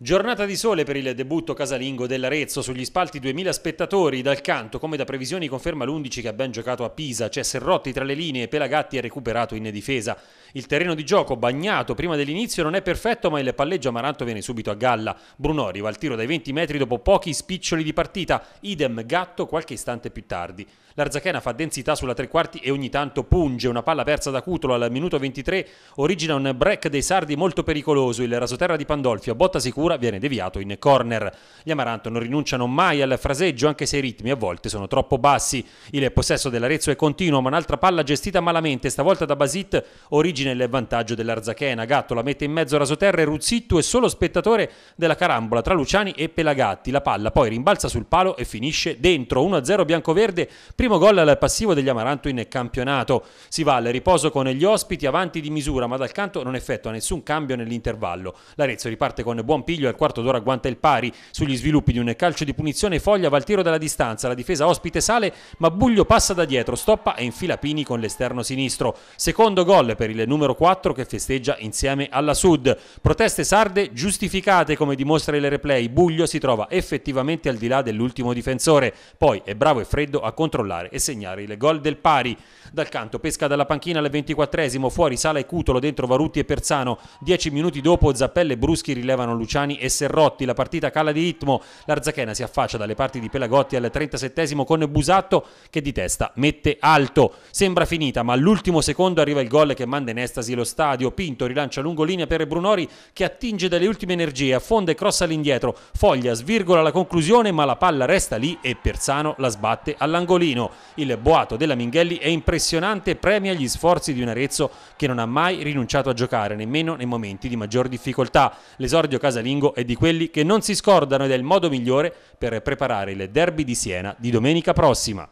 Giornata di sole per il debutto casalingo dell'Arezzo, sugli spalti 2000 spettatori, dal canto come da previsioni conferma l'11 che ha ben giocato a Pisa, c'è Serrotti tra le linee, e Pelagatti è recuperato in difesa. Il terreno di gioco bagnato prima dell'inizio non è perfetto ma il palleggio amaranto viene subito a galla, Brunori va al tiro dai 20 metri dopo pochi spiccioli di partita, idem Gatto qualche istante più tardi. L'Arzachena fa densità sulla tre quarti e ogni tanto punge, una palla persa da Cutolo al minuto 23 origina un break dei sardi molto pericoloso, il rasoterra di Pandolfi a botta sicura Ventura viene deviato in corner. Gli Amaranto non rinunciano mai al fraseggio anche se i ritmi a volte sono troppo bassi. Il possesso dell'Arezzo è continuo ma un'altra palla gestita malamente, stavolta da Basit, origine il vantaggio dell'Arzachena. Gatto la mette in mezzo a rasoterra e Ruzzittu è solo spettatore della carambola tra Luciani e Pelagatti. La palla poi rimbalza sul palo e finisce dentro. 1-0 biancoverde, primo gol al passivo degli Amaranto in campionato. Si va al riposo con gli ospiti avanti di misura ma dal canto non effettua nessun cambio nell'intervallo. L'Arezzo riparte con buon piglio Giglio al quarto d'ora guanta il pari. Sugli sviluppi di un calcio di punizione Foglia va al tiro dalla distanza, la difesa ospite sale ma Buglio passa da dietro, stoppa e infila Pini con l'esterno sinistro. Secondo gol per il numero 4 che festeggia insieme alla Sud. Proteste sarde giustificate come dimostra il replay. Buglio si trova effettivamente al di là dell'ultimo difensore, poi è bravo e freddo a controllare e segnare il gol del pari. Dal canto pesca dalla panchina al 24esimo, fuori Sala e Cutolo, dentro Varutti e Persano. Dieci minuti dopo Zappelle e Bruschi rilevano Luciani Giordani e Serrotti. La partita cala di ritmo, l'Arzachena si affaccia dalle parti di Pelagotti al 37 con Busatto che di testa mette alto. Sembra finita, ma all'ultimo secondo arriva il gol che manda in estasi lo stadio. Pinto rilancia lungo linea per Brunori che attinge dalle ultime energie, affonda e crossa all'indietro. Foglia svirgola la conclusione, ma la palla resta lì e Persano la sbatte all'angolino. Il boato della Minghelli è impressionante e premia gli sforzi di un Arezzo che non ha mai rinunciato a giocare, nemmeno nei momenti di maggior difficoltà. L'esordio casalingo casalingo è di quelli che non si scordano ed è il modo migliore per preparare il derby di Siena di domenica prossima.